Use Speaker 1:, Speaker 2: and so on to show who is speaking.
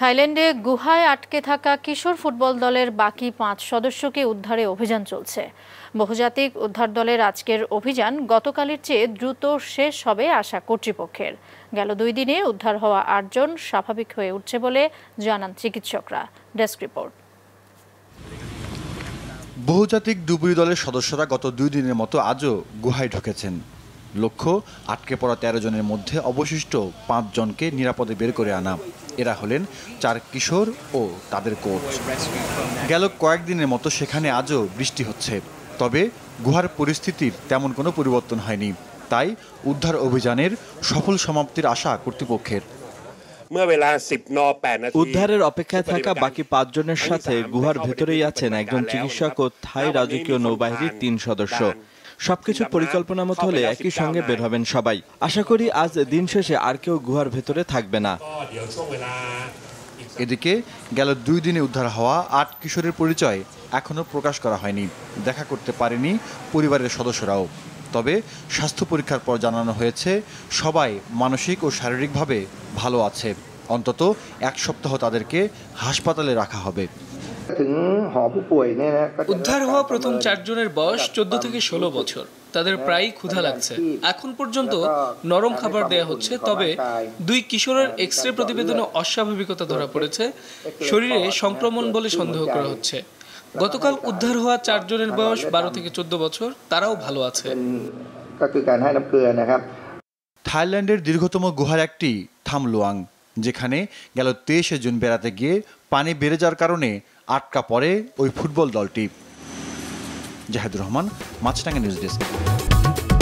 Speaker 1: থাইল্যান্ডে গুহায় আটকে থাকা কিশোর ফুটবল দলের বাকি পাঁচ সদস্যকে উদ্ধারে অভিযান চলছে বহুজাতিক উদ্ধার দলের আজকের অভিযান গতকালের চেয়ে দ্রুত শেষ হবে আশা কর্তৃপক্ষের গেল দুই দিনে উদ্ধার হওয়া আটজন স্বাভাবিক হয়ে উঠছে বলে জানান চিকিৎসকরা ডেস্ক রিপোর্ট
Speaker 2: বহুজাতিক ডুবুরি দলের সদস্যরা গত দুই দিনের মতো আজও গুহায় ঢুকেছেন লক্ষ্য আটকে পড়া তেরো জনের মধ্যে অবশিষ্ট পাঁচজনকে নিরাপদে বের করে আনা এরা হলেন চার কিশোর ও তাদের কোচ গেল কয়েকদিনের মতো সেখানে আজও বৃষ্টি হচ্ছে তবে গুহার পরিস্থিতির তেমন কোনো পরিবর্তন হয়নি তাই
Speaker 3: উদ্ধার অভিযানের সফল সমাপ্তির আশা কর্তৃপক্ষের
Speaker 4: উদ্ধারের অপেক্ষায় থাকা বাকি
Speaker 3: পাঁচজনের সাথে গুহার ভেতরেই আছেন একজন চিকিৎসক ও থাই রাজকীয় নৌবাহিনীর তিন সদস্য সবকিছু পরিকল্পনা মতো হলে একই সঙ্গে বের হবেন সবাই আশা করি আজ দিন শেষে আর কেউ গুহার ভেতরে থাকবে না এদিকে গেল দুই দিনে উদ্ধার হওয়া আট কিশোরের পরিচয় এখনও প্রকাশ করা
Speaker 2: হয়নি দেখা করতে পারেনি পরিবারের সদস্যরাও তবে স্বাস্থ্য পরীক্ষার পর জানানো হয়েছে সবাই মানসিক ও শারীরিকভাবে ভালো আছে অন্তত এক সপ্তাহ তাদেরকে হাসপাতালে রাখা হবে
Speaker 4: উদ্ধার হওয়া প্রথম চারজনের বয়স চোদ্দ থেকে ষোলো বছর তাদের প্রায় ক্ষুধা লাগছে এখন পর্যন্ত নরম খাবার দেয়া হচ্ছে তবে দুই কিশোরের এক্স রে প্রতিবেদনে অস্বাভাবিকতা ধরা পড়েছে শরীরে সংক্রমণ বলে সন্দেহ করা হচ্ছে গতকাল উদ্ধার হওয়া চারজনের বয়স বারো থেকে চোদ্দ বছর তারাও ভালো আছে
Speaker 2: থাইল্যান্ডের দীর্ঘতম গুহার একটি থামলুয়াং যেখানে গেল তেইশে জুন বেড়াতে গিয়ে পানি বেড়ে যাওয়ার কারণে আটকা পড়ে ওই ফুটবল দলটি জাহেদুর রহমান মাছরাঙ্গা নিউজ ডেস্ক